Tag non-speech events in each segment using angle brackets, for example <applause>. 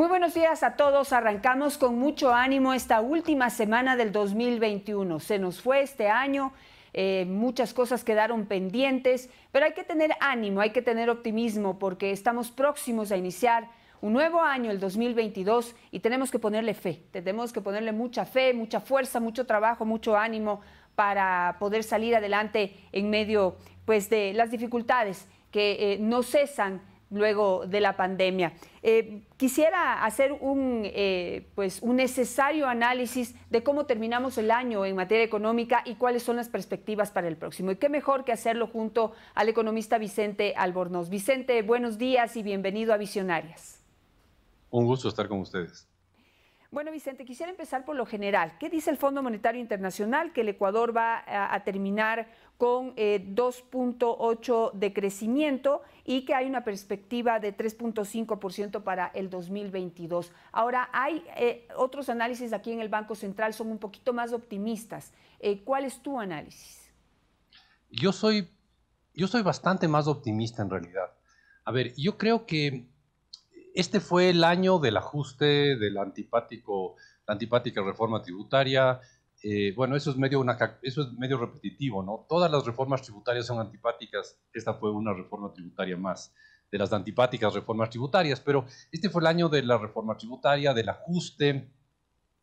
Muy buenos días a todos. Arrancamos con mucho ánimo esta última semana del 2021. Se nos fue este año, eh, muchas cosas quedaron pendientes, pero hay que tener ánimo, hay que tener optimismo porque estamos próximos a iniciar un nuevo año, el 2022, y tenemos que ponerle fe, tenemos que ponerle mucha fe, mucha fuerza, mucho trabajo, mucho ánimo para poder salir adelante en medio pues, de las dificultades que eh, no cesan luego de la pandemia. Eh, quisiera hacer un, eh, pues, un necesario análisis de cómo terminamos el año en materia económica y cuáles son las perspectivas para el próximo. Y qué mejor que hacerlo junto al economista Vicente Albornoz. Vicente, buenos días y bienvenido a Visionarias. Un gusto estar con ustedes. Bueno, Vicente, quisiera empezar por lo general. ¿Qué dice el Fondo Monetario Internacional que el Ecuador va a, terminar con 2.8 eh, de crecimiento y que hay una perspectiva de 3.5% para el 2022. Ahora, hay eh, otros análisis aquí en el Banco Central, son un poquito más optimistas. Eh, ¿Cuál es tu análisis? Yo soy, yo soy bastante más optimista en realidad. A ver, yo creo que este fue el año del ajuste, del la antipática reforma tributaria, eh, bueno, eso es, medio una, eso es medio repetitivo, ¿no? Todas las reformas tributarias son antipáticas, esta fue una reforma tributaria más, de las antipáticas reformas tributarias, pero este fue el año de la reforma tributaria, del ajuste,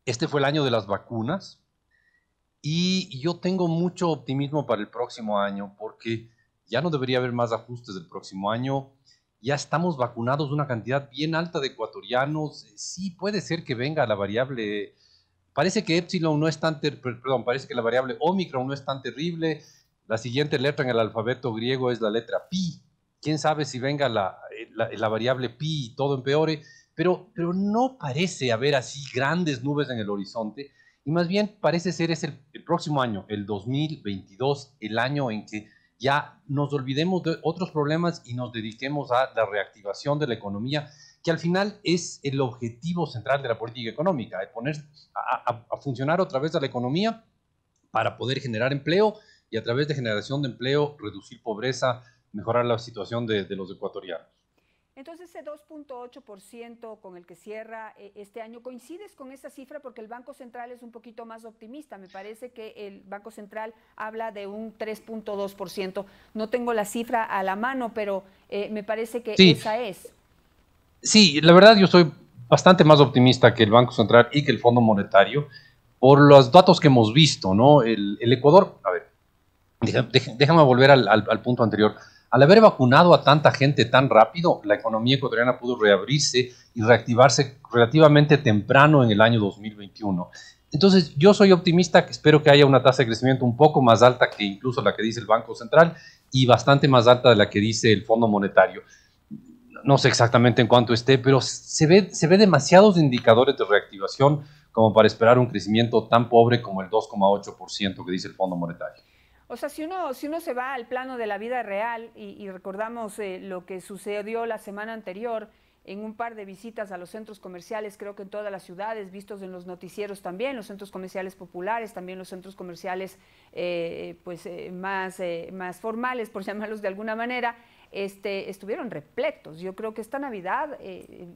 este fue el año de las vacunas, y yo tengo mucho optimismo para el próximo año, porque ya no debería haber más ajustes el próximo año, ya estamos vacunados una cantidad bien alta de ecuatorianos, sí puede ser que venga la variable Parece que epsilon no es tan, perdón, parece que la variable ómicron no es tan terrible. La siguiente letra en el alfabeto griego es la letra pi. Quién sabe si venga eh, la, la, variable pi y todo empeore, pero, pero no parece haber así grandes nubes en el horizonte. Y más bien parece ser es el próximo año, el 2022, el año en que ya nos olvidemos de otros problemas y nos dediquemos a la reactivación de la economía que al final es el objetivo central de la política económica, de poner a, funcionar otra vez a la economía para poder generar empleo y a través de generación de empleo reducir pobreza, mejorar la situación de, los ecuatorianos. Entonces, ese 2.8% con el que cierra eh, este año, ¿coincides con esa cifra? Porque el Banco Central es un poquito más optimista. Me parece que el Banco Central habla de un 3.2%. No tengo la cifra a la mano, pero eh, me parece que esa es sí, la verdad yo soy bastante más optimista que el Banco Central y que el Fondo Monetario por los datos que hemos visto, ¿no? El, Ecuador, a ver, déjame, volver al, al, punto anterior. Al haber vacunado a tanta gente tan rápido, la economía ecuatoriana pudo reabrirse y reactivarse relativamente temprano en el año 2021. Entonces, yo soy optimista, espero que haya una tasa de crecimiento un poco más alta que incluso la que dice el Banco Central y bastante más alta de la que dice el Fondo Monetario no sé exactamente en cuánto esté, pero se ve, se ve demasiados indicadores de reactivación como para esperar un crecimiento tan pobre como el 2,8% que dice el Fondo Monetario. O sea, si uno, si uno se va al plano de la vida real y, recordamos eh, lo que sucedió la semana anterior en un par de visitas a los centros comerciales, creo que en todas las ciudades, vistos en los noticieros también, los centros comerciales populares, también los centros comerciales eh, pues, eh, más, más formales, por <laughs> llamarlos de alguna manera, este, estuvieron repletos. Yo creo que esta Navidad eh,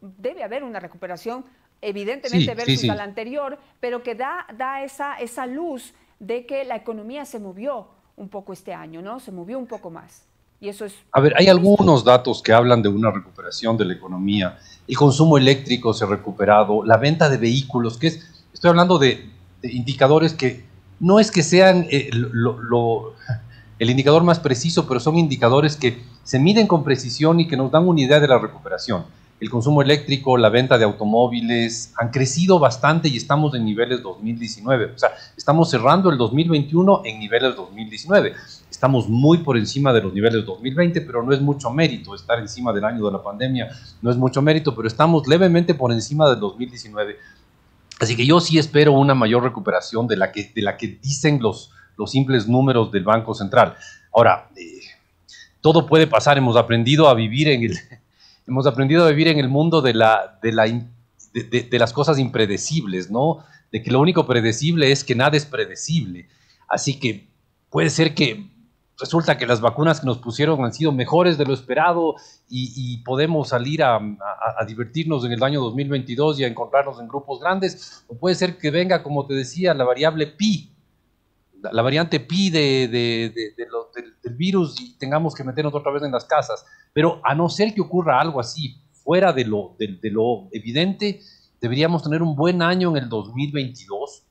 debe haber una recuperación, evidentemente versus a la anterior, pero que da, esa, luz de que la economía se movió un poco este año, ¿no? Se movió un poco más. Y eso es... A ver, hay algunos datos que hablan de una recuperación de la economía. El consumo eléctrico se ha recuperado, la venta de vehículos, que es, estoy hablando de, indicadores que no es que sean eh, lo el indicador más preciso, pero son indicadores que se miden con precisión y que nos dan una idea de la recuperación. El consumo eléctrico, la venta de automóviles han crecido bastante y estamos en niveles 2019. O sea, estamos cerrando el 2021 en niveles 2019. Estamos muy por encima de los niveles 2020, pero no es mucho mérito estar encima del año de la pandemia, no es mucho mérito, pero estamos levemente por encima del 2019. Así que yo sí espero una mayor recuperación de la que, de la que dicen los, los simples números del Banco Central. Ahora, eh, todo puede pasar, hemos aprendido a vivir en el, <laughs> hemos aprendido a vivir en el mundo de, la, de, de, las cosas impredecibles, ¿no? De que lo único predecible es que nada es predecible. Así que puede ser que resulta que las vacunas que nos pusieron han sido mejores de lo esperado y, podemos salir a, a, divertirnos en el año 2022 y a encontrarnos en grupos grandes, o puede ser que venga, como te decía, la variable pi, la variante pi del virus y tengamos que meternos otra vez en las casas. Pero a no ser que ocurra algo así fuera de lo, evidente, deberíamos tener un buen año en el 2022,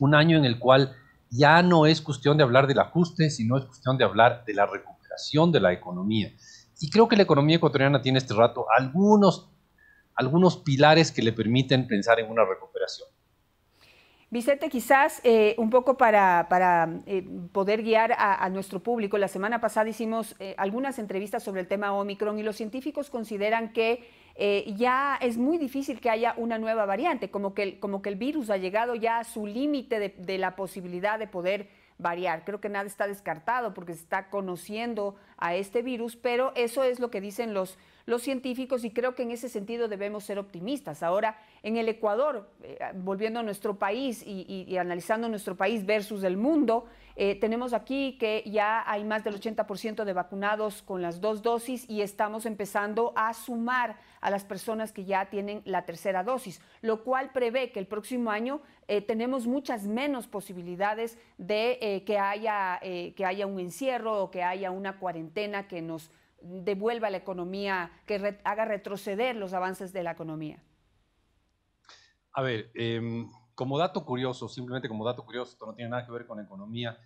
un año en el cual ya no es cuestión de hablar del ajuste, sino es cuestión de hablar de la recuperación de la economía. Y creo que la economía ecuatoriana tiene este rato algunos pilares que le permiten pensar en una recuperación. Vicente, quizás eh, un poco para, eh, poder guiar a, nuestro público, la semana pasada hicimos eh, algunas entrevistas sobre el tema Omicron y los científicos consideran que ya es muy difícil que haya una nueva variante, como que el, como que el virus ha llegado ya a su límite de, de la posibilidad de poder variar. Creo que nada está descartado porque se está conociendo a este virus, pero eso es lo que dicen los los científicos y creo que en ese sentido debemos ser optimistas. Ahora, en el Ecuador, eh, volviendo a nuestro país y, analizando nuestro país versus el mundo, eh, tenemos aquí que ya hay más del 80% de vacunados con las dos dosis y estamos empezando a sumar a las personas que ya tienen la tercera dosis, lo cual prevé que el próximo año eh, tenemos muchas menos posibilidades de que, haya, que haya un encierro o que haya una cuarentena que nos devuelva la economía, que haga retroceder los avances de la economía? A ver, em, como dato curioso, simplemente como dato curioso, esto no tiene nada que ver con economía,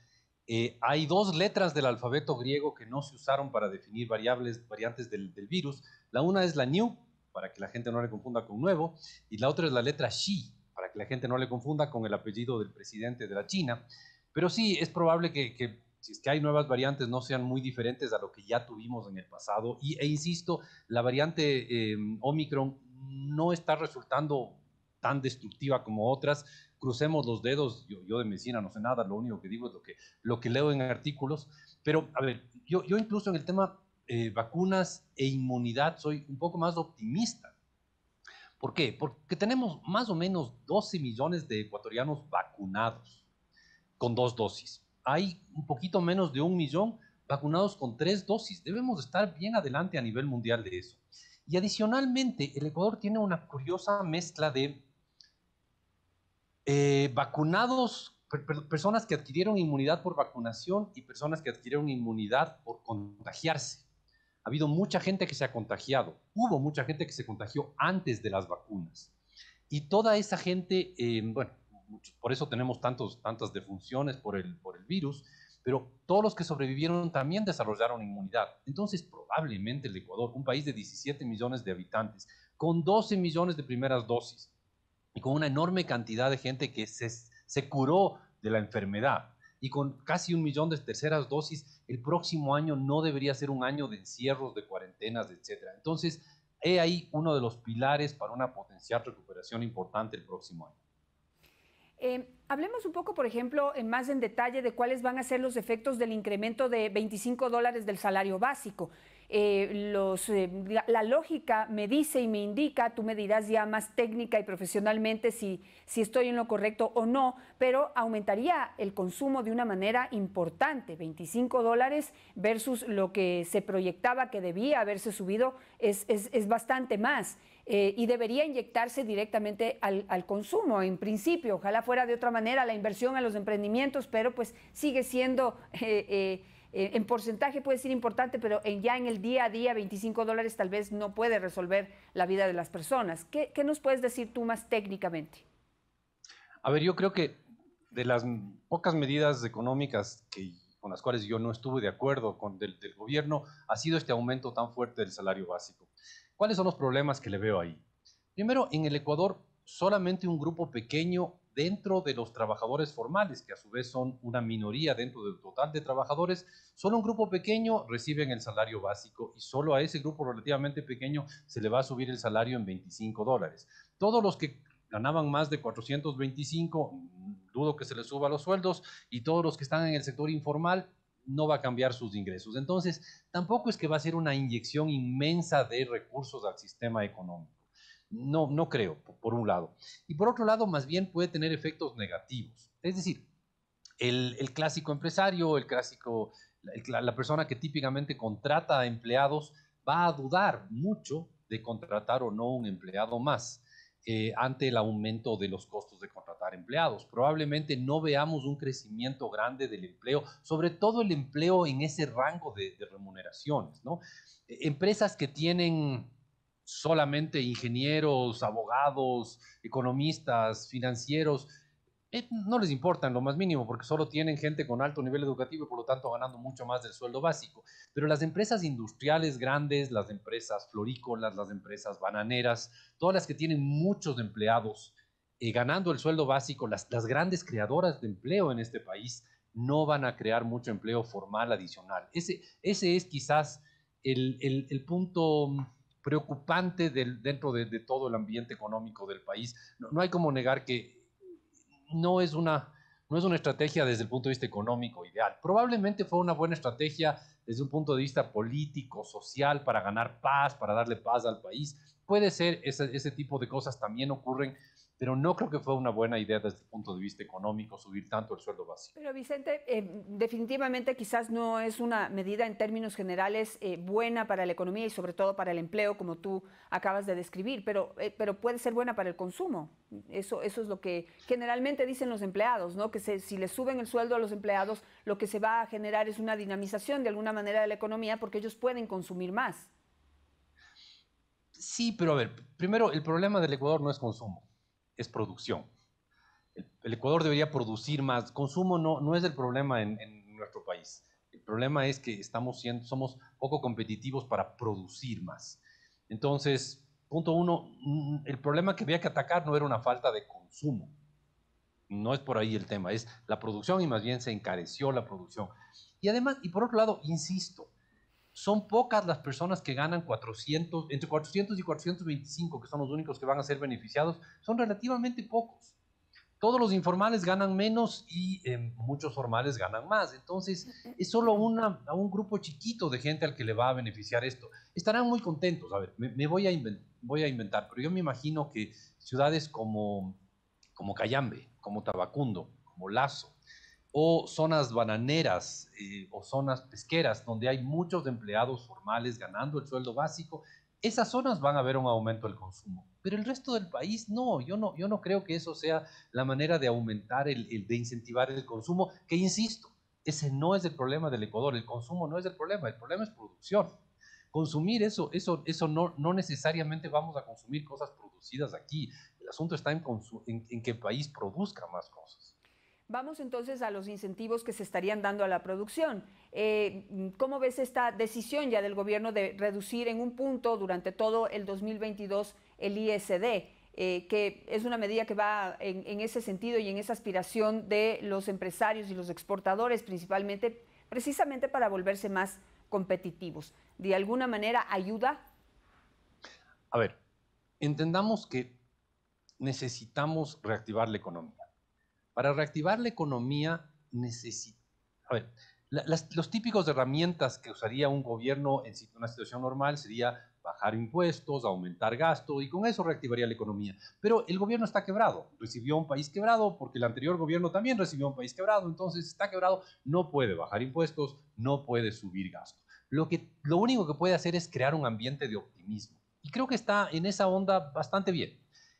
eh, hay dos letras del alfabeto griego que no se usaron para definir variables, variantes del, virus. La una es la new, para que la gente no le confunda con nuevo, y la otra es la letra xi, para que la gente no le confunda con el apellido del presidente de la China. Pero sí, es probable que, que si es que hay nuevas variantes, no sean muy diferentes a lo que ya tuvimos en el pasado. Y, e insisto, la variante eh, Omicron no está resultando tan destructiva como otras. Crucemos los dedos, yo, de medicina no sé nada, lo único que digo es lo que, lo que leo en artículos. Pero, a ver, yo, yo incluso en el tema eh, vacunas e inmunidad soy un poco más optimista. ¿Por qué? Porque tenemos más o menos 12 millones de ecuatorianos vacunados con dos dosis hay un poquito menos de un millón vacunados con tres dosis. Debemos estar bien adelante a nivel mundial de eso. Y adicionalmente, el Ecuador tiene una curiosa mezcla de eh, vacunados, personas que adquirieron inmunidad por vacunación y personas que adquirieron inmunidad por contagiarse. Ha habido mucha gente que se ha contagiado, hubo mucha gente que se contagió antes de las vacunas. Y toda esa gente, eh, bueno, por eso tenemos tantos, tantas defunciones por el, por el virus, pero todos los que sobrevivieron también desarrollaron inmunidad. Entonces, probablemente el Ecuador, un país de 17 millones de habitantes, con 12 millones de primeras dosis y con una enorme cantidad de gente que se, se curó de la enfermedad y con casi un millón de terceras dosis, el próximo año no debería ser un año de encierros, de cuarentenas, etc. Entonces, he ahí uno de los pilares para una potencial recuperación importante el próximo año. Eh, hablemos un poco, por ejemplo, en más en detalle de cuáles van a ser los efectos del incremento de 25 dólares del salario básico. Eh, eh, la, lógica me dice y me indica, tú me dirás ya más técnica y profesionalmente si, estoy en lo correcto o no, pero aumentaría el consumo de una manera importante, 25 dólares versus lo que se proyectaba que debía haberse subido es bastante más. Eh, y debería inyectarse directamente al, consumo, en principio. Ojalá fuera de otra manera la inversión a los emprendimientos, pero pues sigue siendo... Eh, eh, en porcentaje puede ser importante, pero ya en el día a día 25 dólares tal vez no puede resolver la vida de las personas. ¿Qué, nos puedes decir tú más técnicamente? A ver, yo creo que de las pocas medidas económicas con las cuales yo no estuve de acuerdo con el del gobierno ha sido este aumento tan fuerte del salario básico. ¿Cuáles son los problemas que le veo ahí? Primero, en el Ecuador solamente un grupo pequeño dentro de los trabajadores formales, que a su vez son una minoría dentro del total de trabajadores, solo un grupo pequeño reciben el salario básico y solo a ese grupo relativamente pequeño se le va a subir el salario en 25 dólares. Todos los que ganaban más de 425, dudo que se les suba los sueldos, y todos los que están en el sector informal no va a cambiar sus ingresos. Entonces, tampoco es que va a ser una inyección inmensa de recursos al sistema económico. No, no creo, por un lado. Y por otro lado, más bien puede tener efectos negativos. Es decir, el, clásico empresario, el clásico, la, la persona que típicamente contrata a empleados, va a dudar mucho de contratar o no un empleado más eh, ante el aumento de los costos de contratar empleados. Probablemente no veamos un crecimiento grande del empleo, sobre todo el empleo en ese rango de, remuneraciones. E, empresas que tienen solamente ingenieros, abogados, economistas, financieros, eh, no les importan lo más mínimo porque solo tienen gente con alto nivel educativo y por lo tanto ganando mucho más del sueldo básico. Pero las empresas industriales grandes, las empresas florícolas, las empresas bananeras, todas las que tienen muchos empleados eh, ganando el sueldo básico, las, las grandes creadoras de empleo en este país no van a crear mucho empleo formal adicional. Ese, ese es quizás el, punto preocupante del, dentro de, todo el ambiente económico del país. No, no hay como negar que no es una no es una estrategia desde el punto de vista económico ideal. Probablemente fue una buena estrategia desde un punto de vista político, social, para ganar paz, para darle paz al país. Puede ser, ese, ese tipo de cosas también ocurren pero no creo que fue una buena idea desde el punto de vista económico subir tanto el sueldo básico. Pero Vicente, em, definitivamente quizás no es una medida en términos generales eh, buena para la economía y sobre todo para el empleo, como tú acabas de describir, pero, eh, pero puede ser buena para el consumo. Eso, eso es lo que generalmente dicen los empleados, ¿no? que si le suben el sueldo a los empleados, lo que se va a generar es una dinamización de alguna manera de la economía porque ellos pueden consumir más. Sí, pero a ver, primero, el problema del Ecuador no es consumo es producción. El, Ecuador debería producir más. Consumo no, no es el problema en, en nuestro país. El problema es que estamos siendo, somos poco competitivos para producir más. Entonces, punto uno, mm, el problema que había que atacar no era una falta de consumo. No es por ahí el tema, es la producción y más bien se encareció la producción. Y además, y por otro lado, insisto, son pocas las personas que ganan 400, entre 400 y 425, que son los únicos que van a ser beneficiados, son relativamente pocos. Todos los informales ganan menos y eh, muchos formales ganan más. Entonces, es solo una, a un grupo chiquito de gente al que le va a beneficiar esto. Estarán muy contentos. A ver, me, voy, a inventar, voy a inventar, pero yo me imagino que ciudades como, como Cayambe, como Tabacundo, como Lazo, o zonas bananeras eh, o zonas pesqueras donde hay muchos empleados formales ganando el sueldo básico, esas zonas van a ver un aumento del consumo. Pero el resto del país no, yo no, yo no creo que eso sea la manera de aumentar, el, de incentivar el consumo, que insisto, ese no es el problema del Ecuador, el consumo no es el problema, el problema es producción. Consumir eso, eso, eso no, no necesariamente vamos a consumir cosas producidas aquí. El asunto está en, en, en que el país produzca más cosas. Vamos entonces a los incentivos que se estarían dando a la producción. Eh, ¿Cómo ves esta decisión ya del gobierno de reducir en un punto durante todo el 2022 el ISD? Eh, que es una medida que va en ese sentido y en esa aspiración de los empresarios y los exportadores principalmente, precisamente para volverse más competitivos. ¿De alguna manera ayuda? A ver, entendamos que necesitamos reactivar la economía. Para reactivar la economía necesita... A ver, los típicos de herramientas que usaría un gobierno en una situación normal sería bajar impuestos, aumentar gasto y con eso reactivaría la economía. Pero el gobierno está quebrado, recibió un país quebrado porque el anterior gobierno también recibió un país quebrado, entonces está quebrado, no puede bajar impuestos, no puede subir gasto. Lo, que, lo único que puede hacer es crear un ambiente de optimismo y creo que está en esa onda bastante bien.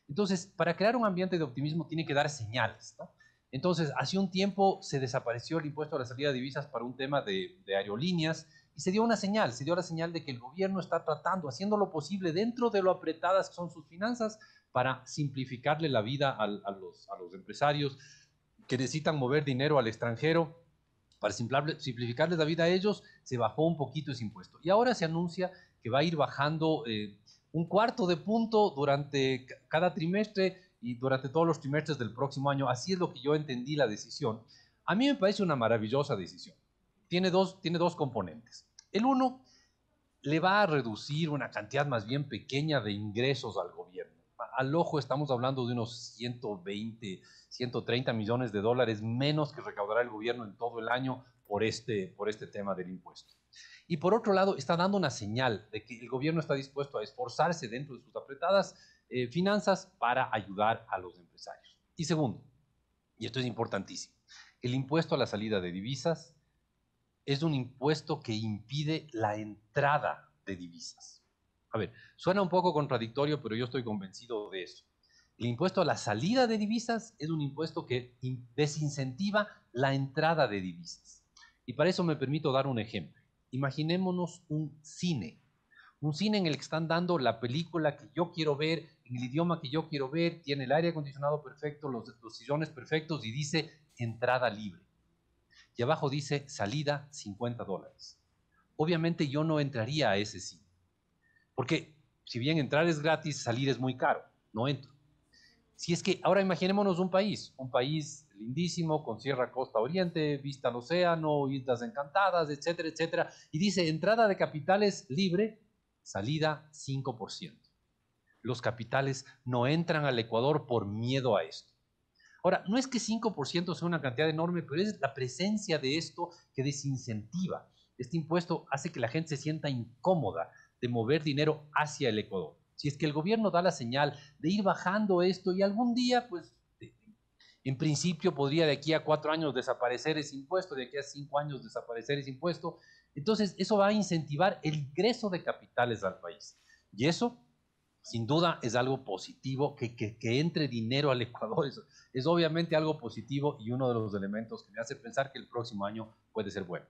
Entonces, para crear un ambiente de optimismo tiene que dar señales, ¿no? Entonces, hace un tiempo se desapareció el impuesto a la salida de divisas para un tema de, aerolíneas y se dio una señal, se dio la señal de que el gobierno está tratando, haciendo lo posible dentro de lo apretadas que son sus finanzas para simplificarle la vida a, los, empresarios que necesitan mover dinero al extranjero. Para simplificarles la vida a ellos, se bajó un poquito ese impuesto. Y ahora se anuncia que va a ir bajando eh, un cuarto de punto durante cada trimestre y durante todos los trimestres del próximo año. Así es lo que yo entendí la decisión. A mí me parece una maravillosa decisión. Tiene dos, tiene dos componentes. El uno, le va a reducir una cantidad más bien pequeña de ingresos al gobierno. Al ojo estamos hablando de unos 120, 130 millones de dólares menos que recaudará el gobierno en todo el año por este, por este tema del impuesto. Y por otro lado, está dando una señal de que el gobierno está dispuesto a esforzarse dentro de sus apretadas eh, finanzas para ayudar a los empresarios. Y segundo, y esto es importantísimo, el impuesto a la salida de divisas es un impuesto que impide la entrada de divisas. A ver, suena un poco contradictorio, pero yo estoy convencido de eso. El impuesto a la salida de divisas es un impuesto que desincentiva la entrada de divisas. Y para eso me permito dar un ejemplo. Imaginémonos un cine, un cine en el que están dando la película que yo quiero ver en el idioma que yo quiero ver, tiene el aire acondicionado perfecto, los, los sillones perfectos y dice entrada libre. Y abajo dice salida 50 dólares. Obviamente yo no entraría a ese sitio, porque si bien entrar es gratis, salir es muy caro, no entro. Si es que ahora imaginémonos un país, un país lindísimo, con sierra, costa, oriente, vista al océano, islas encantadas, etcétera, etcétera, y dice entrada de capitales libre, salida 5% los capitales no entran al Ecuador por miedo a esto. Ahora, no es que 5% sea una cantidad enorme, pero es la presencia de esto que desincentiva. Este impuesto hace que la gente se sienta incómoda de mover dinero hacia el Ecuador. Si es que el gobierno da la señal de ir bajando esto y algún día, pues, en principio podría de aquí a cuatro años desaparecer ese impuesto, de aquí a cinco años desaparecer ese impuesto. Entonces, eso va a incentivar el ingreso de capitales al país. Y eso sin duda es algo positivo, que, entre dinero al Ecuador es, obviamente algo positivo y uno de los elementos que me hace pensar que el próximo año puede ser bueno.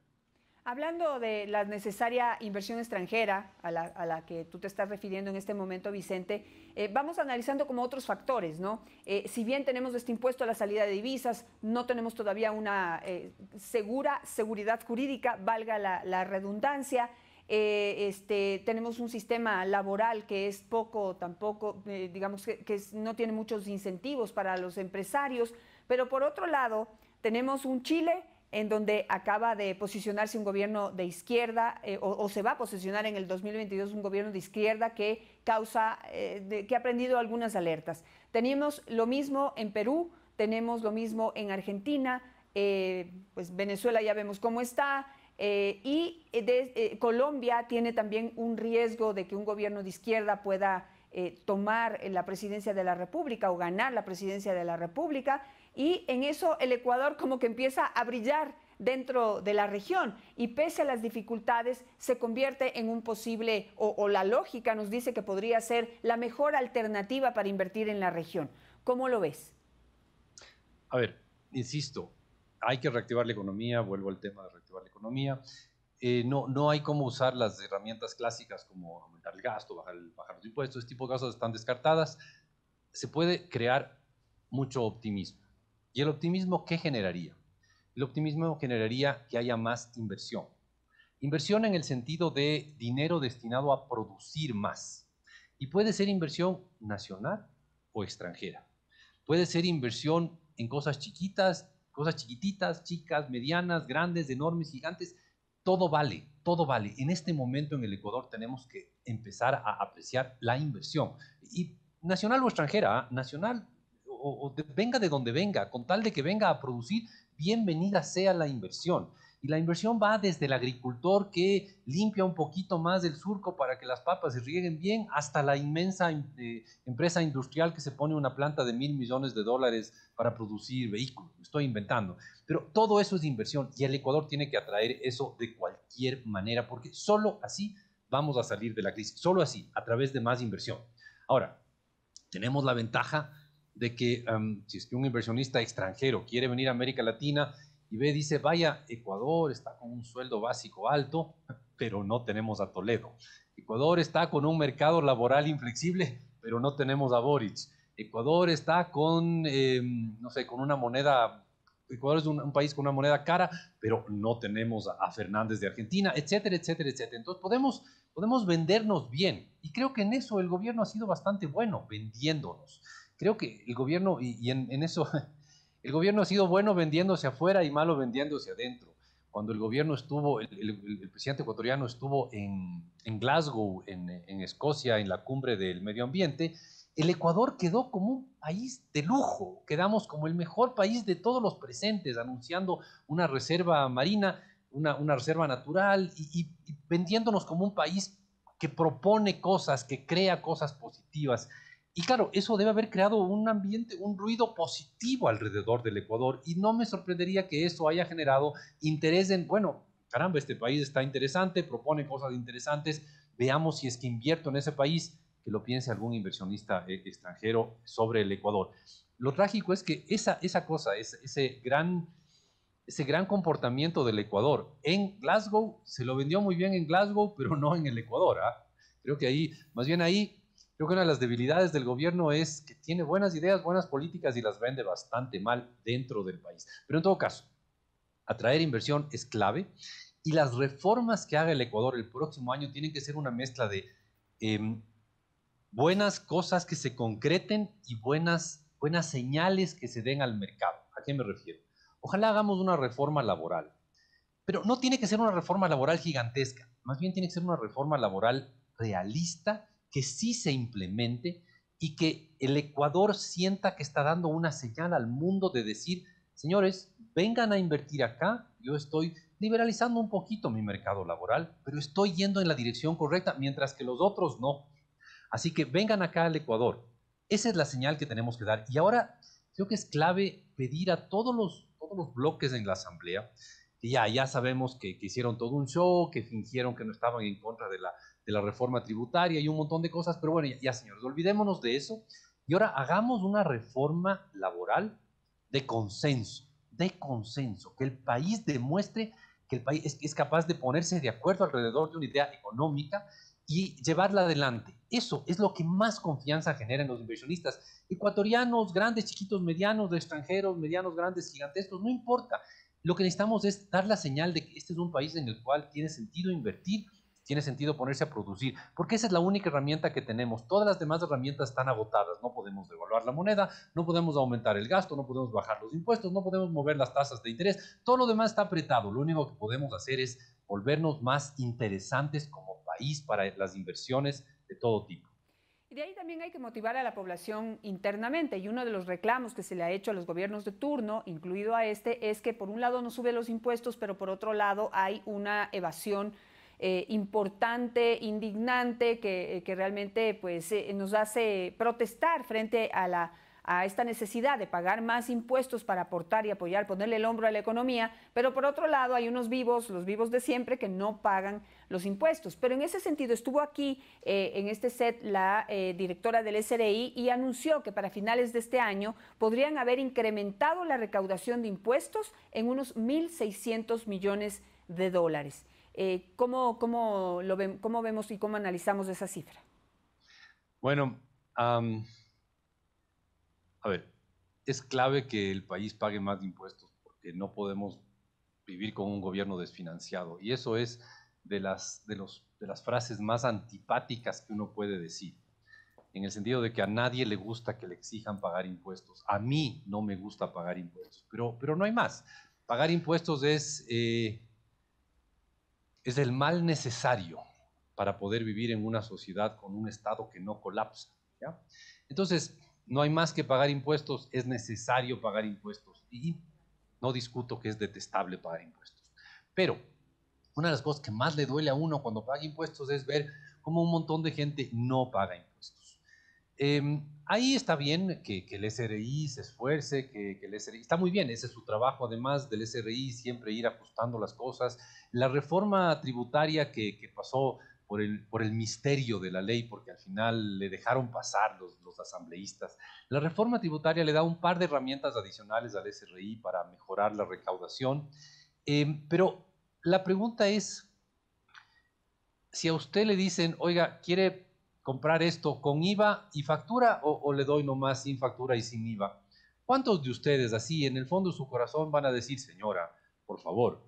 Hablando de la necesaria inversión extranjera a la, que tú te estás refiriendo en este momento, Vicente, eh, vamos analizando como otros factores, ¿no? Eh, si bien tenemos este impuesto a la salida de divisas, no tenemos todavía una eh, segura seguridad jurídica, valga la, la redundancia. Eh, este, tenemos un sistema laboral que es poco, tampoco, eh, digamos que, no tiene muchos incentivos para los empresarios, pero por otro lado, tenemos un Chile en donde acaba de posicionarse un gobierno de izquierda eh, o, se va a posicionar en el 2022 un gobierno de izquierda que causa, que ha prendido algunas alertas. Tenemos lo mismo en Perú, tenemos lo mismo en Argentina, pues Venezuela ya vemos cómo está, eh, y eh, eh, Colombia tiene también un riesgo de que un gobierno de izquierda pueda tomar la presidencia de la República o ganar la presidencia de la República. Y en eso el Ecuador como que empieza a brillar dentro de la región y pese a las dificultades se convierte en un posible o, la lógica nos dice que podría ser la mejor alternativa para invertir en la región. ¿Cómo lo ves? A ver, insisto, hay que reactivar la economía, vuelvo al tema de la economía. Eh, no, no hay cómo usar las herramientas clásicas como aumentar el gasto, bajar, bajar los impuestos, este tipo de cosas están descartadas. Se puede crear mucho optimismo. ¿Y el optimismo qué generaría? El optimismo generaría que haya más inversión. Inversión en el sentido de dinero destinado a producir más. Y puede ser inversión nacional o extranjera. Puede ser inversión en cosas chiquitas cosas chiquititas, chicas, medianas, grandes, enormes, gigantes, todo vale, todo vale. En este momento en el Ecuador tenemos que empezar a apreciar la inversión. Y nacional o extranjera, ¿ah? nacional o, venga de donde venga, con tal de que venga a producir, bienvenida sea la inversión. Y la inversión va desde el agricultor que limpia un poquito más el surco para que las papas se rieguen bien, hasta la inmensa eh, empresa industrial que se pone una planta de mil millones de dólares para producir vehículos. Estoy inventando. Pero todo eso es inversión y el Ecuador tiene que atraer eso de cualquier manera, porque solo así vamos a salir de la crisis, solo así, a través de más inversión. Ahora, tenemos la ventaja de que si es que un inversionista extranjero quiere venir a América Latina y ve, dice, vaya, Ecuador está con un sueldo básico alto, pero no tenemos a Toledo. Ecuador está con un mercado laboral inflexible, pero no tenemos a Boric. Ecuador está con, em, no sé, con una moneda, Ecuador es un, país con una moneda cara, pero no tenemos a, Fernández de Argentina, etcétera, etcétera, etcétera. Entonces podemos, podemos vendernos bien. Y creo que en eso el gobierno ha sido bastante bueno, vendiéndonos. Creo que el gobierno, y, en eso <laughs> El gobierno ha sido bueno vendiéndose afuera y malo vendiéndose adentro. Cuando el gobierno estuvo, el, presidente ecuatoriano estuvo en, Glasgow, en, Escocia, en la cumbre del medio ambiente, el Ecuador quedó como un país de lujo, quedamos como el mejor país de todos los presentes, anunciando una reserva marina, una, reserva natural y vendiéndonos como un país que propone cosas, que crea cosas positivas. Y claro, eso debe haber creado un ambiente, un ruido positivo alrededor del Ecuador y no me sorprendería que eso haya generado interés en, bueno, caramba, este país está interesante, propone cosas interesantes, veamos si es que invierto en ese país, que lo piense algún inversionista eh, extranjero sobre el Ecuador. Lo trágico es que esa, esa cosa, ese, gran ese gran comportamiento del Ecuador. En Glasgow se lo vendió muy bien en Glasgow, pero no en el Ecuador. ¿ah? Creo que ahí, más bien ahí, creo que una de las debilidades del gobierno es que tiene buenas ideas, buenas políticas y las vende bastante mal dentro del país. Pero en todo caso, atraer inversión es clave y las reformas que haga el Ecuador el próximo año tienen que ser una mezcla de em, buenas cosas que se concreten y buenas, buenas señales que se den al mercado. ¿A qué me refiero? Ojalá hagamos una reforma laboral, pero no tiene que ser una reforma laboral gigantesca, más bien tiene que ser una reforma laboral realista que sí se implemente y que el Ecuador sienta que está dando una señal al mundo de decir, señores, vengan a invertir acá, yo estoy liberalizando un poquito mi mercado laboral, pero estoy yendo en la dirección correcta, mientras que los otros no. Así que vengan acá al Ecuador. Esa es la señal que tenemos que dar. Y ahora creo que es clave pedir a todos los, todos los bloques en la Asamblea, que ya, ya sabemos que hicieron todo un show, que fingieron que no estaban en contra de la de la reforma tributaria y un montón de cosas, pero bueno, ya, señores, olvidémonos de eso y ahora hagamos una reforma laboral de consenso, de consenso, que el país demuestre que el país es, capaz de ponerse de acuerdo alrededor de una idea económica y llevarla adelante. Eso es lo que más confianza genera en los inversionistas. Ecuatorianos, grandes, chiquitos, medianos, de extranjeros, medianos, grandes, gigantescos, no importa. Lo que necesitamos es dar la señal de que este es un país en el cual tiene sentido invertir tiene sentido ponerse a producir, porque esa es la única herramienta que tenemos. Todas las demás herramientas están agotadas. No podemos devaluar la moneda, no podemos aumentar el gasto, no podemos bajar los impuestos, no podemos mover las tasas de interés. Todo lo demás está apretado. Lo único que podemos hacer es volvernos más interesantes como país para las inversiones de todo tipo. Y de ahí también hay que motivar a la población internamente. Y uno de los reclamos que se le ha hecho a los gobiernos de turno, incluido a este, es que por un lado no sube los impuestos, pero por otro lado hay una evasión eh, importante, indignante, que, eh, realmente pues, eh, nos hace protestar frente a la esta necesidad de pagar más impuestos para aportar y apoyar, ponerle el hombro a la economía, pero por otro lado hay unos vivos, los vivos de siempre, que no pagan los impuestos. Pero en ese sentido estuvo aquí en este set la directora del SRI y anunció que para finales de este año podrían haber incrementado la recaudación de impuestos en unos 1.600 millones de dólares. Eh, ¿cómo, cómo, lo ¿Cómo vemos y cómo analizamos esa cifra? Bueno, a ver, es clave que el país pague más impuestos porque no podemos vivir con un gobierno desfinanciado. Y eso es de las, de, los, de las frases más antipáticas que uno puede decir, en el sentido de que a nadie le gusta que le exijan pagar impuestos. A mí no me gusta pagar impuestos, pero, pero no hay más. Pagar impuestos es... Eh, es el mal necesario para poder vivir en una sociedad con un Estado que no colapsa. Entonces, no hay más que pagar impuestos, es necesario pagar impuestos y no discuto que es detestable pagar impuestos. Pero una de las cosas que más le duele a uno cuando paga impuestos es ver cómo un montón de gente no paga impuestos. Em, ahí está bien que, que, el SRI se esfuerce, que, que, el SRI está muy bien, ese es su trabajo, además del SRI siempre ir ajustando las cosas. La reforma tributaria que, pasó por el, por el misterio de la ley, porque al final le dejaron pasar los, asambleístas, la reforma tributaria le da un par de herramientas adicionales al SRI para mejorar la recaudación, eh, pero la pregunta es, si a usted le dicen, oiga, quiere comprar esto con IVA y factura o, le doy nomás sin factura y sin IVA? ¿Cuántos de ustedes así en el fondo de su corazón van a decir, señora, por favor,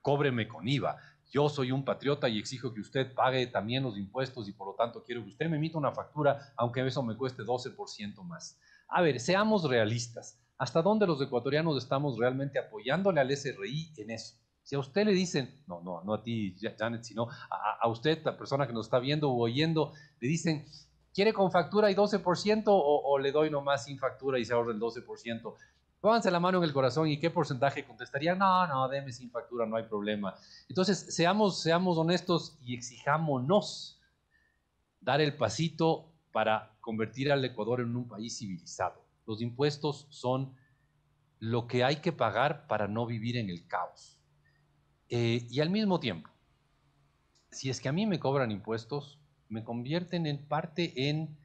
cóbreme con IVA? Yo soy un patriota y exijo que usted pague también los impuestos y por lo tanto quiero que usted me emita una factura, aunque eso me cueste 12% más. A ver, seamos realistas. ¿Hasta dónde los ecuatorianos estamos realmente apoyándole al SRI en eso? Si a usted le dicen, no, no, no a ti, Janet, sino a, usted, la persona que nos está viendo o oyendo, le dicen, ¿quiere con factura y 12% o, le doy nomás sin factura y se ahorra el 12%? Pónganse la mano en el corazón y qué porcentaje contestaría, no, no, deme sin factura, no hay problema. Entonces, seamos, seamos honestos y exijámonos dar el pasito para convertir al Ecuador en un país civilizado. Los impuestos son lo que hay que pagar para no vivir en el caos. Eh, y al mismo tiempo, si es que a mí me cobran impuestos, me convierten en parte en,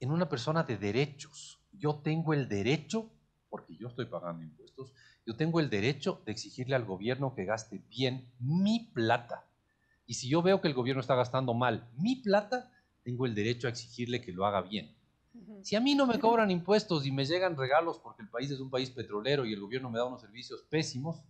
en una persona de derechos. Yo tengo el derecho, porque yo estoy pagando impuestos, yo tengo el derecho de exigirle al gobierno que gaste bien mi plata. Y si yo veo que el gobierno está gastando mal mi plata, tengo el derecho a exigirle que lo haga bien. Si a mí no me cobran impuestos y me llegan regalos porque el país es un país petrolero y el gobierno me da unos servicios pésimos,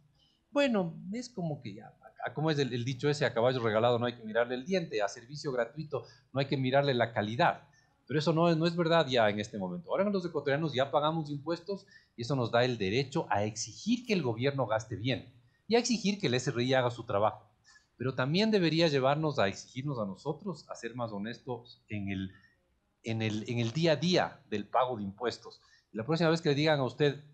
bueno, es como que ya, como es el, dicho ese, a caballo regalado no hay que mirarle el diente, a servicio gratuito no hay que mirarle la calidad. Pero eso no, no es verdad ya en este momento. Ahora los ecuatorianos ya pagamos impuestos y eso nos da el derecho a exigir que el gobierno gaste bien y a exigir que el SRI haga su trabajo. Pero también debería llevarnos a exigirnos a nosotros a ser más honestos en el, en el, en el día a día del pago de impuestos. la próxima vez que le digan a usted,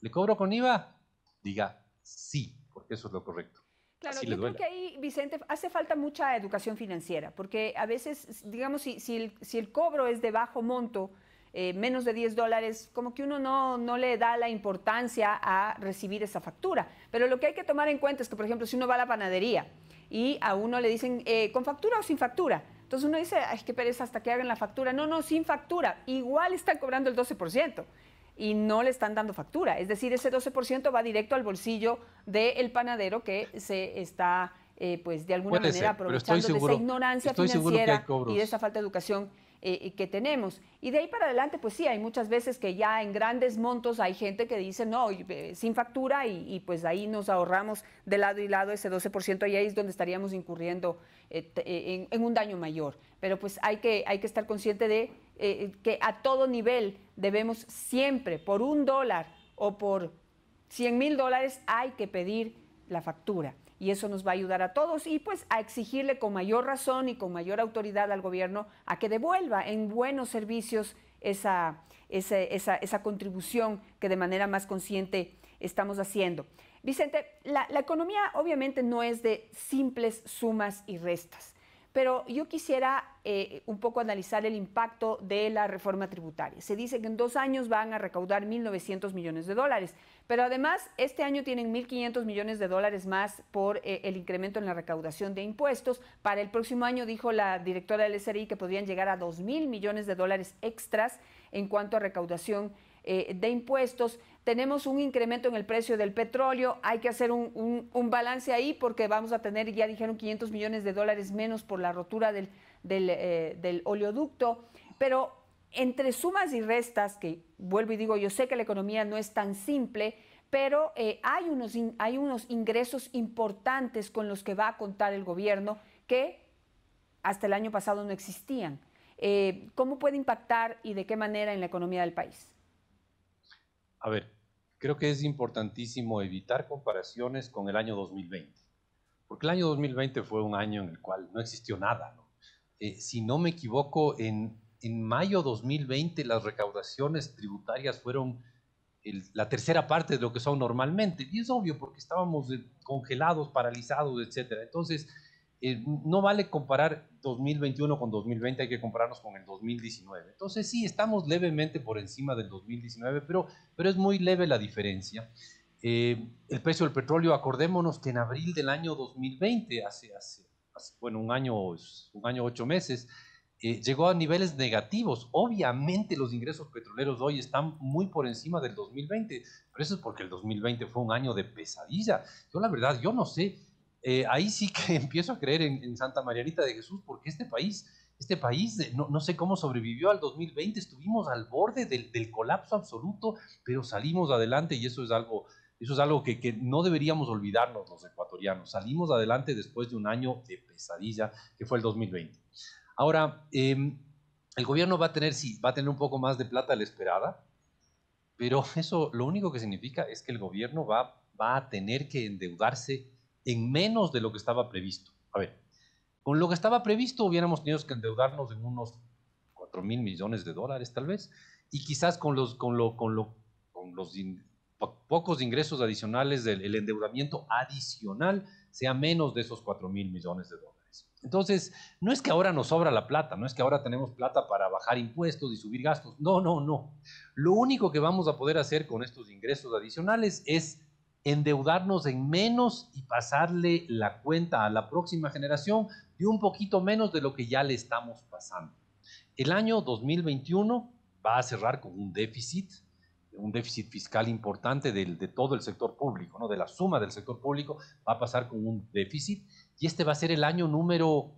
¿le cobro con IVA? Diga, sí, porque eso es lo correcto. Claro, yo creo que ahí, Vicente, hace falta mucha educación financiera, porque a veces, digamos, si, el, cobro es de bajo monto, eh, menos de 10 dólares, como que uno no, le da la importancia a recibir esa factura. Pero lo que hay que tomar en cuenta es que, por ejemplo, si uno va a la panadería y a uno le dicen, eh, ¿con factura o sin factura? Entonces uno dice, ay, qué pereza hasta que hagan la factura. No, no, sin factura. Igual están cobrando el 12% y no le están dando factura. Es decir, ese 12% va directo al bolsillo del panadero que se está, eh, pues, de alguna manera aprovechando de esa ignorancia financiera y de esa falta de educación eh, que tenemos. Y de ahí para adelante, pues sí, hay muchas veces que ya en grandes montos hay gente que dice, no, eh, sin factura y, pues ahí nos ahorramos de lado y lado ese 12% y ahí es donde estaríamos incurriendo en, en, un daño mayor. Pero pues hay que, hay que estar consciente de eh, eh, que a todo nivel debemos siempre, por un dólar o por 100 mil dólares, hay que pedir la factura. Y eso nos va a ayudar a todos y pues a exigirle con mayor razón y con mayor autoridad al gobierno a que devuelva en buenos servicios esa, contribución que de manera más consciente estamos haciendo. Vicente, la economía obviamente no es de simples sumas y restas pero yo quisiera eh, un poco analizar el impacto de la reforma tributaria. Se dice que en dos años van a recaudar 1.900 millones de dólares, pero además este año tienen 1.500 millones de dólares más por eh, el incremento en la recaudación de impuestos. Para el próximo año, dijo la directora del SRI, que podrían llegar a 2.000 millones de dólares extras en cuanto a recaudación eh, de impuestos. Tenemos un incremento en el precio del petróleo, hay que hacer un, un, balance ahí porque vamos a tener, ya dijeron, 500 millones de dólares menos por la rotura del, eh, del, oleoducto. Pero entre sumas y restas, que vuelvo y digo, yo sé que la economía no es tan simple, pero eh, hay, unos hay unos ingresos importantes con los que va a contar el gobierno que hasta el año pasado no existían. ¿Cómo puede impactar y de qué manera en la economía del país? A ver, creo que es importantísimo evitar comparaciones con el año 2020, porque el año 2020 fue un año en el cual no existió nada. Eh, si no me equivoco, en, en mayo 2020 las recaudaciones tributarias fueron la tercera parte de lo que son normalmente, y es obvio porque estábamos congelados, paralizados, etc. Entonces, eh, no vale comparar 2021 con 2020, hay que compararnos con el 2019. Entonces sí, estamos levemente por encima del 2019, pero, pero es muy leve la diferencia. Eh, el precio del petróleo, acordémonos que en abril del año 2020, hace, hace, un año, un año ocho meses, eh, llegó a niveles negativos. Obviamente los ingresos petroleros de hoy están muy por encima del 2020, pero eso es porque el 2020 fue un año de pesadilla. Yo la verdad, yo no sé eh, ahí sí que <laughs> empiezo a creer en, Santa Marianita de Jesús, porque este país, este país, no, sé cómo sobrevivió al 2020, estuvimos al borde del, colapso absoluto, pero salimos adelante y eso es algo, eso es algo que, no deberíamos olvidarnos los ecuatorianos. Salimos adelante después de un año de pesadilla que fue el 2020. Ahora, em, el gobierno va a tener, sí, va a tener un poco más de plata de la esperada, pero eso lo único que significa es que el gobierno va, va a tener que endeudarse en menos de lo que estaba previsto. A ver, con lo que estaba previsto hubiéramos tenido que endeudarnos en unos 4 mil millones de dólares tal vez, y quizás con los, con lo, con lo, con los pocos ingresos adicionales del el endeudamiento adicional sea menos de esos 4 mil millones de dólares. Entonces, no es que ahora nos sobra la plata, no es que ahora tenemos plata para bajar impuestos y subir gastos, no, no, no. Lo único que vamos a poder hacer con estos ingresos adicionales es endeudarnos en menos y pasarle la cuenta a la próxima generación de un poquito menos de lo que ya le estamos pasando. El año 2021 va a cerrar con un déficit, un déficit fiscal importante del, de todo el sector público, ¿no? de la suma del sector público, va a pasar con un déficit y este va a ser el año número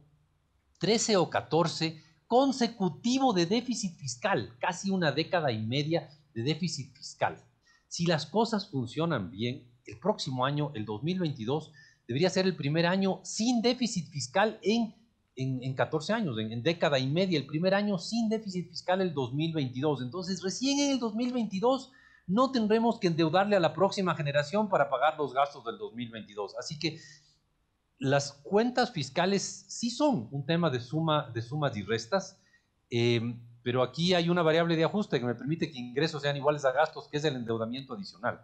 13 o 14 consecutivo de déficit fiscal, casi una década y media de déficit fiscal. Si las cosas funcionan bien, el próximo año, el 2022, debería ser el primer año sin déficit fiscal en, en, 14 años, en, década y media, el primer año sin déficit fiscal el 2022. Entonces, recién en el 2022 no tendremos que endeudarle a la próxima generación para pagar los gastos del 2022. Así que las cuentas fiscales sí son un tema de, suma, de sumas y restas. Em, pero aquí hay una variable de ajuste que me permite que ingresos sean iguales a gastos, que es el endeudamiento adicional.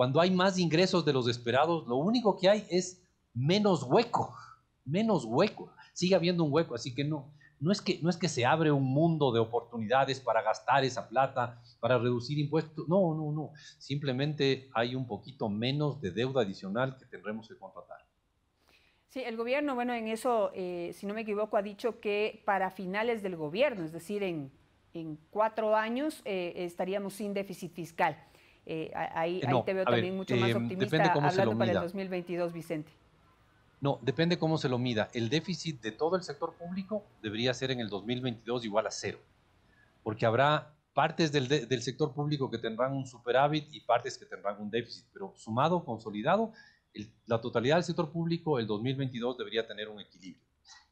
Cuando hay más ingresos de los esperados, lo único que hay es menos hueco, menos hueco. Sigue habiendo un hueco, así que no, no es que, no es que se abre un mundo de oportunidades para gastar esa plata, para reducir impuestos. No, no, no. Simplemente hay un poquito menos de deuda adicional que tendremos que contratar. Sí, el gobierno, bueno, en eso, eh, si no me equivoco, ha dicho que para finales del gobierno, es decir, en, en cuatro años, eh, estaríamos sin déficit fiscal. Eh, ahí, eh, te veo también mucho más em, optimista para el 2022, Vicente. No, depende cómo se lo mida. El déficit de todo el sector público debería ser en el 2022 igual a cero, porque habrá partes del, sector público que tendrán un superávit y partes que tendrán un déficit, pero sumado, consolidado, la totalidad del sector público el 2022 debería tener un equilibrio.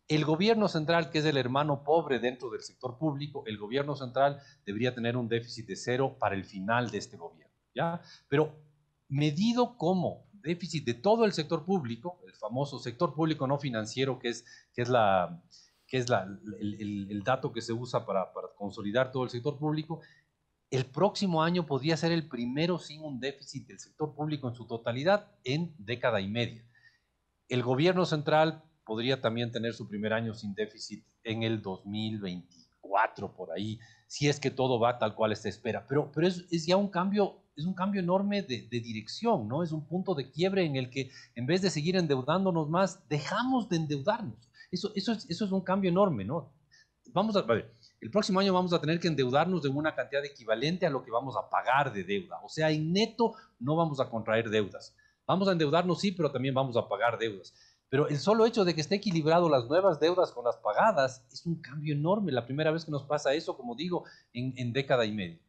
El gobierno central, que es el hermano pobre dentro del sector público, el gobierno central debería tener un déficit de cero para el final de este gobierno. Pero medido como déficit de todo el sector público, el famoso sector público no financiero, que es, que es, la, que es el, dato que se usa para, para consolidar todo el sector público, el próximo año podría ser el primero sin un déficit del sector público en su totalidad en década y media. El gobierno central podría también tener su primer año sin déficit en el 2024, por ahí, si es que todo va tal cual se espera. Pero, pero es, es ya un cambio es un cambio enorme de, dirección, ¿no? Es un punto de quiebre en el que en vez de seguir endeudándonos más, dejamos de endeudarnos. Eso, eso, es, eso es un cambio enorme, ¿no? Vamos a, ver, el próximo año vamos a tener que endeudarnos de una cantidad equivalente a lo que vamos a pagar de deuda. O sea, en neto no vamos a contraer deudas. Vamos a endeudarnos, sí, pero también vamos a pagar deudas. Pero el solo hecho de que esté equilibrado las nuevas deudas con las pagadas es un cambio enorme. La primera vez que nos pasa eso, como digo, en década y media.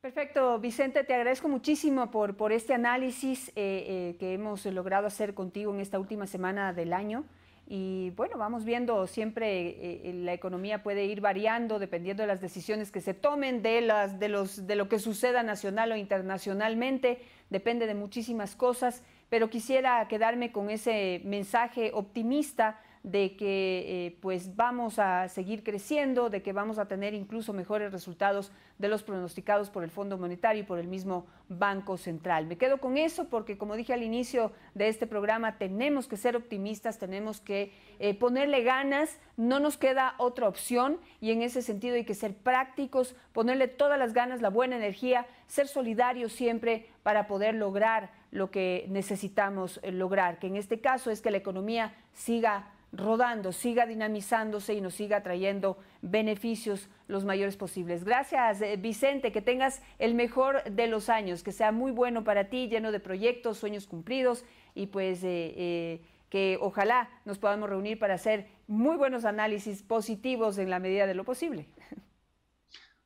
Perfecto, Vicente, te agradezco muchísimo por, este análisis eh, eh, que hemos logrado hacer contigo en esta última semana del año. Y bueno, vamos viendo, siempre eh, la economía puede ir variando dependiendo de las decisiones que se tomen, de, las, de, los, de lo que suceda nacional o internacionalmente, depende de muchísimas cosas, pero quisiera quedarme con ese mensaje optimista de que eh, pues vamos a seguir creciendo, de que vamos a tener incluso mejores resultados de los pronosticados por el Fondo Monetario y por el mismo Banco Central. Me quedo con eso porque como dije al inicio de este programa, tenemos que ser optimistas, tenemos que eh, ponerle ganas, no nos queda otra opción y en ese sentido hay que ser prácticos, ponerle todas las ganas, la buena energía, ser solidarios siempre para poder lograr lo que necesitamos eh, lograr, que en este caso es que la economía siga rodando, siga dinamizándose y nos siga trayendo beneficios los mayores posibles. Gracias, eh, Vicente, que tengas el mejor de los años, que sea muy bueno para ti, lleno de proyectos, sueños cumplidos y pues eh, eh, que ojalá nos podamos reunir para hacer muy buenos análisis positivos en la medida de lo posible.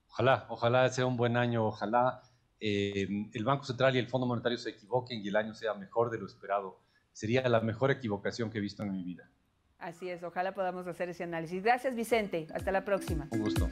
Ojalá, ojalá sea un buen año, ojalá el Banco Central y el Fondo Monetario se equivoquen y el año sea mejor de lo esperado. Sería la mejor equivocación que he visto en mi vida. Así es, ojalá podamos hacer ese análisis. Gracias, Vicente. Hasta la próxima. Un gusto.